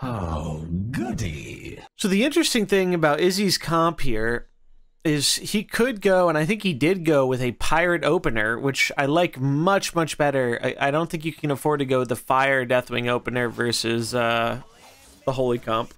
Oh, goody. So the interesting thing about Izzy's comp here is he could go, and I think he did go with a pirate opener, which I like much, much better. I, I don't think you can afford to go with the fire Deathwing opener versus uh, the holy comp.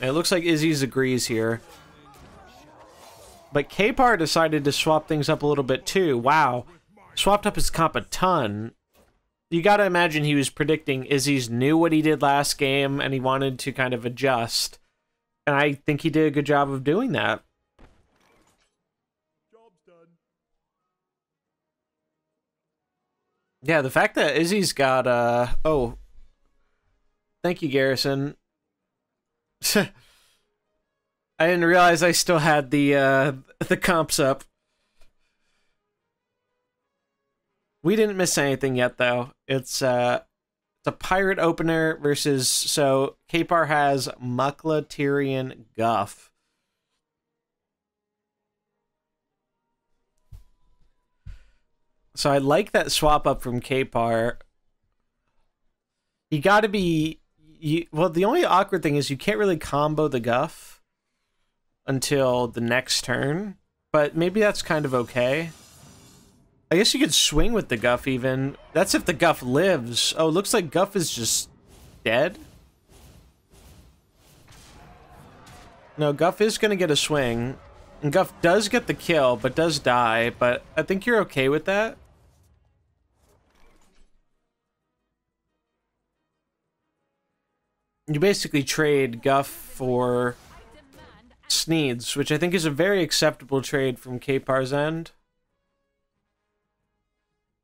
And it looks like Izzy's agrees here. But Kpar decided to swap things up a little bit too. Wow. Swapped up his comp a ton you got to imagine he was predicting Izzy's knew what he did last game and he wanted to kind of adjust. And I think he did a good job of doing that. Yeah, the fact that Izzy's got uh oh thank you, Garrison. I didn't realize I still had the uh the comps up. We didn't miss anything yet, though. It's uh, it's a pirate opener versus so Kapar has Mukla, Tyrion, Guff. So I like that swap up from Kapar. You got to be you. Well, the only awkward thing is you can't really combo the Guff until the next turn, but maybe that's kind of okay. I guess you could swing with the Guff even. That's if the Guff lives. Oh, looks like Guff is just dead. No, Guff is going to get a swing. And Guff does get the kill, but does die. But I think you're okay with that. You basically trade Guff for Sneeds, which I think is a very acceptable trade from K-Par's end.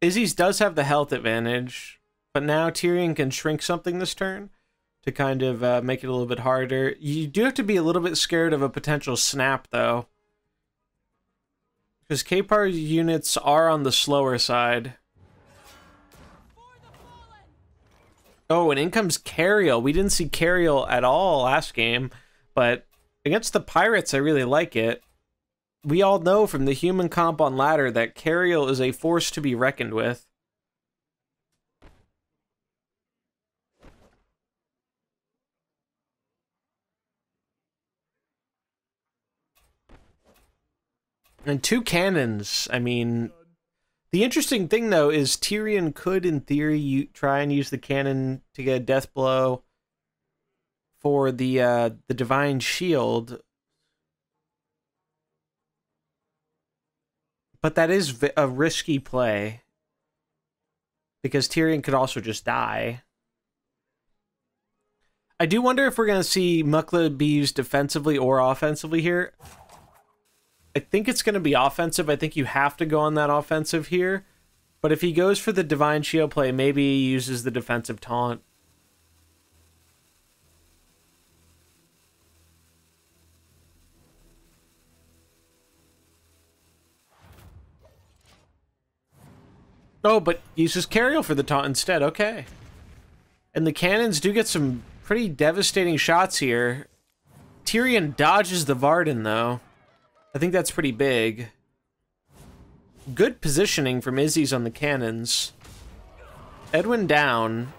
Izzy's does have the health advantage, but now Tyrion can shrink something this turn to kind of uh, make it a little bit harder. You do have to be a little bit scared of a potential snap, though. Because k units are on the slower side. Oh, and in comes Carriel. We didn't see Carriel at all last game, but against the Pirates, I really like it we all know from the human comp on ladder that Carriel is a force to be reckoned with. And two cannons, I mean... The interesting thing, though, is Tyrion could, in theory, you try and use the cannon to get a death blow for the uh, the divine shield, But that is a risky play because Tyrion could also just die. I do wonder if we're going to see Mukla be used defensively or offensively here. I think it's going to be offensive. I think you have to go on that offensive here. But if he goes for the Divine Shield play, maybe he uses the defensive taunt. Oh, but uses Carriel for the taunt instead. Okay. And the cannons do get some pretty devastating shots here. Tyrion dodges the Varden, though. I think that's pretty big. Good positioning from Izzy's on the cannons. Edwin down.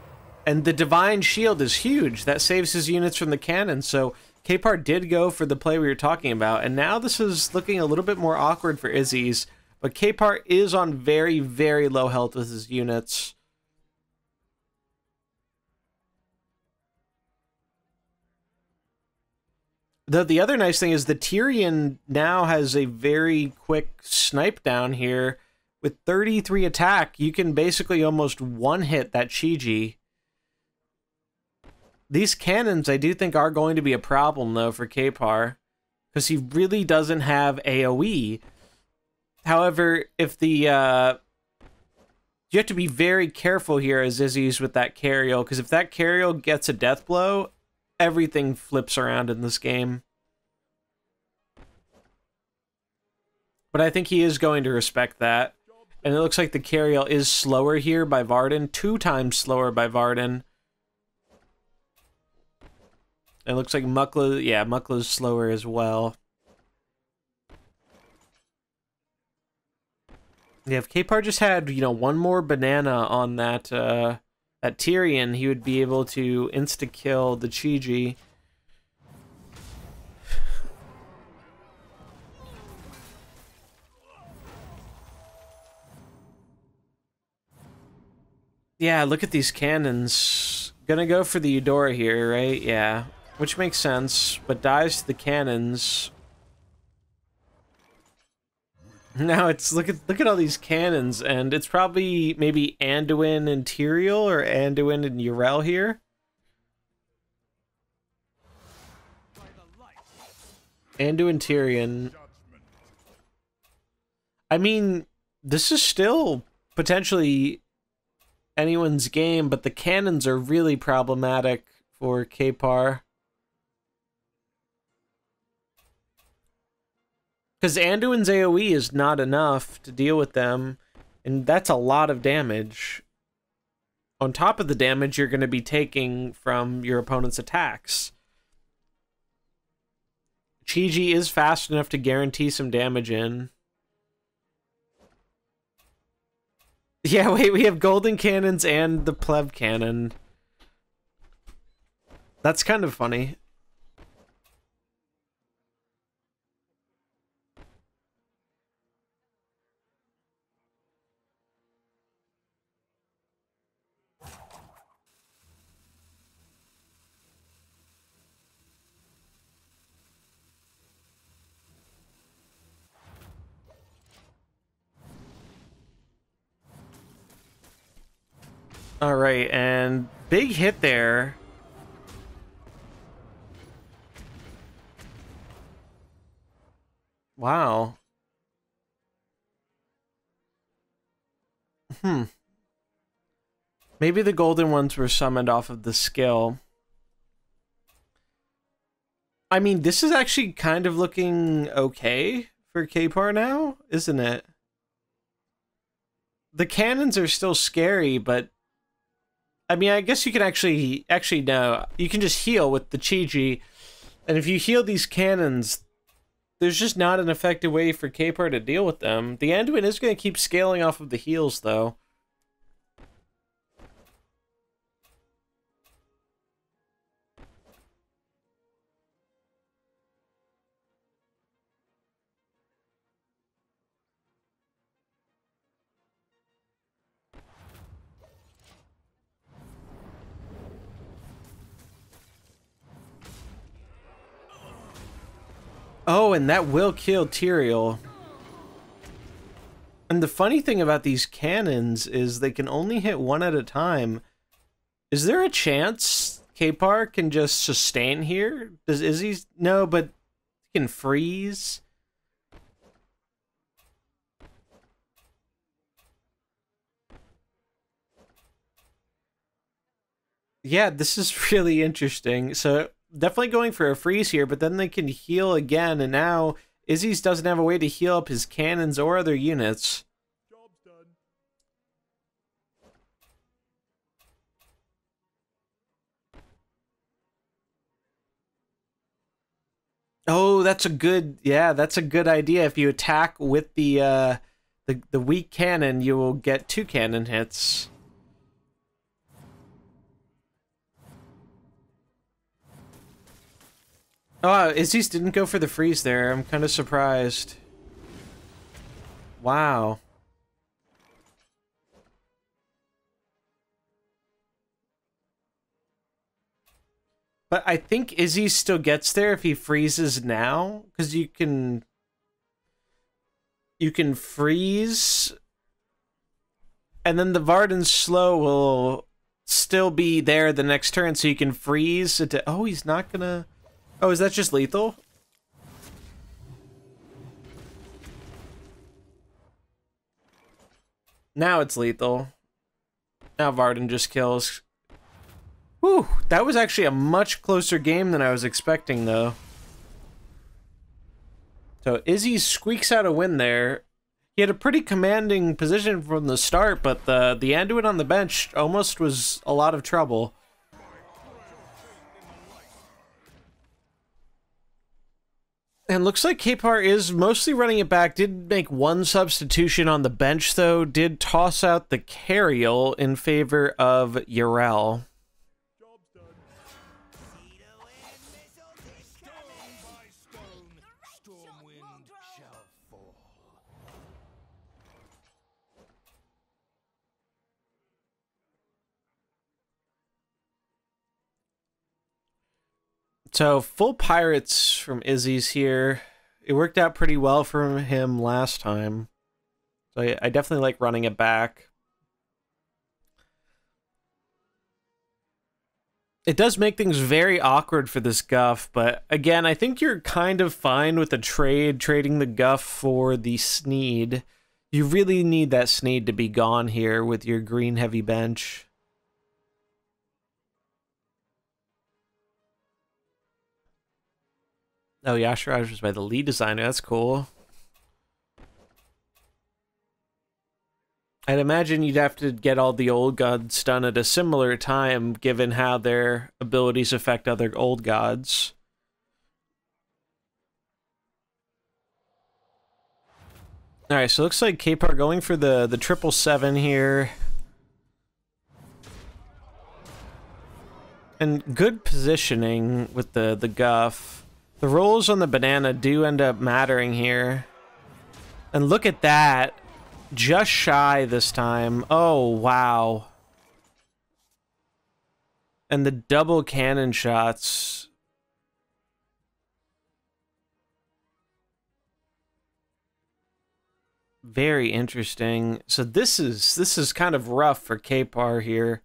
And the Divine Shield is huge. That saves his units from the cannon, so Capar did go for the play we were talking about, and now this is looking a little bit more awkward for Izzy's. But k is on very, very low health with his units. The, the other nice thing is the Tyrion now has a very quick snipe down here. With 33 attack, you can basically almost one-hit that Shiji. These cannons, I do think, are going to be a problem, though, for Kpar, Because he really doesn't have AoE. However, if the uh, you have to be very careful here as Izzy's with that carryall, because if that carryall gets a death blow, everything flips around in this game. But I think he is going to respect that. And it looks like the carryall is slower here by Varden, two times slower by Varden. It looks like Muckler, yeah, is slower as well. Yeah, if Capar just had, you know, one more banana on that uh that Tyrion, he would be able to insta kill the Chiji. Yeah, look at these cannons. Gonna go for the Eudora here, right? Yeah. Which makes sense, but dies to the cannons. Now it's look at look at all these cannons, and it's probably maybe Anduin and Tyrael or Anduin and Urel here. Anduin Tyrion. I mean, this is still potentially anyone's game, but the cannons are really problematic for Kpar. Because Anduin's AoE is not enough to deal with them, and that's a lot of damage. On top of the damage you're going to be taking from your opponent's attacks. Chiji is fast enough to guarantee some damage in. Yeah, wait, we have golden cannons and the pleb cannon. That's kind of funny. All right, and big hit there. Wow. Hmm. Maybe the golden ones were summoned off of the skill. I mean, this is actually kind of looking okay for K-Par now, isn't it? The cannons are still scary, but I mean, I guess you can actually, actually no, you can just heal with the Chi-Gi, and if you heal these cannons, there's just not an effective way for Capar to deal with them. The Anduin is going to keep scaling off of the heals, though. Oh, and that will kill Tyrael. And the funny thing about these cannons is they can only hit one at a time. Is there a chance Kpar can just sustain here? Does Izzy... No, but he can freeze. Yeah, this is really interesting. So definitely going for a freeze here, but then they can heal again, and now Izzy's doesn't have a way to heal up his cannons or other units. Oh, that's a good yeah, that's a good idea. If you attack with the uh the the weak cannon, you will get two cannon hits. Oh, Izzy's didn't go for the freeze there. I'm kind of surprised. Wow. But I think Izzy still gets there if he freezes now, because you can... You can freeze, and then the Varden slow will still be there the next turn, so you can freeze. it. oh, he's not gonna... Oh, is that just lethal? Now it's lethal. Now Varden just kills. Whew, that was actually a much closer game than I was expecting, though. So Izzy squeaks out a win there. He had a pretty commanding position from the start, but the, the Anduin on the bench almost was a lot of trouble. And looks like Kapar is mostly running it back. Did make one substitution on the bench, though. Did toss out the carriel in favor of Urel. So full pirates from Izzy's here. It worked out pretty well for him last time. So I, I definitely like running it back. It does make things very awkward for this guff, but again, I think you're kind of fine with the trade, trading the guff for the Sneed. You really need that Sneed to be gone here with your green heavy bench. Oh, Yashiraj was by the lead designer. That's cool. I'd imagine you'd have to get all the old gods done at a similar time, given how their abilities affect other old gods. Alright, so looks like Kpar going for the, the triple seven here. And good positioning with the, the guff. The rolls on the banana do end up mattering here. And look at that. Just shy this time. Oh, wow. And the double cannon shots. Very interesting. So this is this is kind of rough for K-Par here.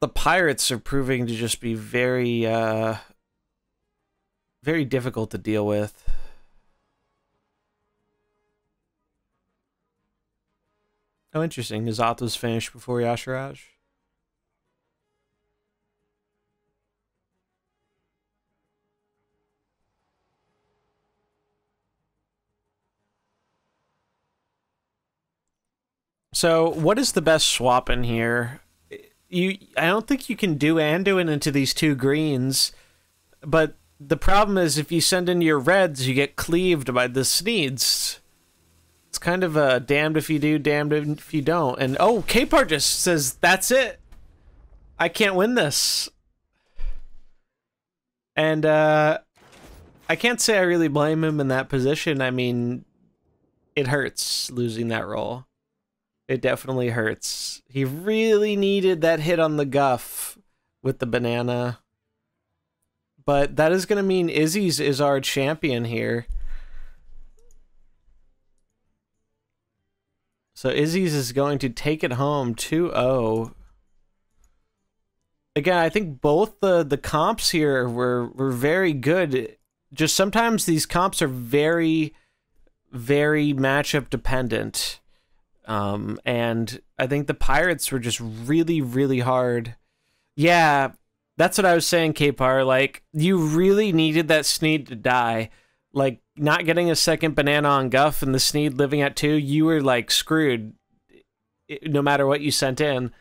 The pirates are proving to just be very uh very difficult to deal with. Oh, interesting. Nazath was finished before Yashiraj. So, what is the best swap in here? You, I don't think you can do Anduin into these two greens, but the problem is if you send in your reds, you get cleaved by the Sneeds. It's kind of a damned if you do, damned if you don't. And oh, k just says, that's it. I can't win this. And uh, I can't say I really blame him in that position. I mean, it hurts losing that role. It definitely hurts. He really needed that hit on the guff with the banana. But that is going to mean Izzy's is our champion here. So Izzy's is going to take it home 2-0. Again, I think both the, the comps here were, were very good. Just sometimes these comps are very, very matchup dependent. Um, and I think the Pirates were just really, really hard. Yeah, that's what I was saying, Kpar. Like, you really needed that Sneed to die. Like, not getting a second banana on Guff and the Sneed living at two, you were like screwed no matter what you sent in.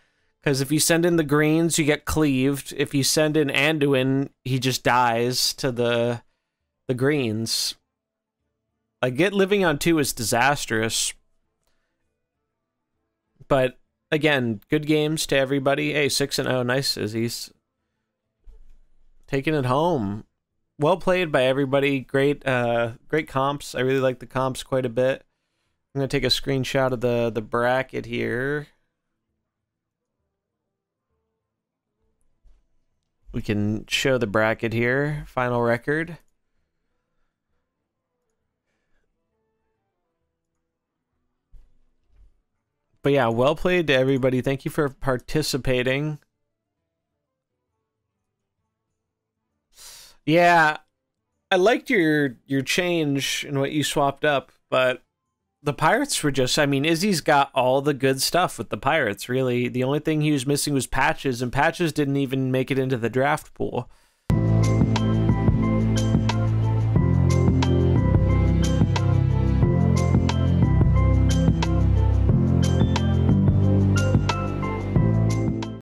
Because if you send in the greens, you get cleaved. If you send in Anduin, he just dies to the the greens. Like, get living on two is disastrous. But again, good games to everybody. Hey, 6 and oh, nice, Izzy's taking it home. Well played by everybody. Great, uh, great comps. I really like the comps quite a bit. I'm gonna take a screenshot of the the bracket here. We can show the bracket here. Final record. But yeah, well played to everybody. Thank you for participating. Yeah, I liked your your change and what you swapped up, but the pirates were just. I mean, Izzy's got all the good stuff with the pirates. Really, the only thing he was missing was patches, and patches didn't even make it into the draft pool.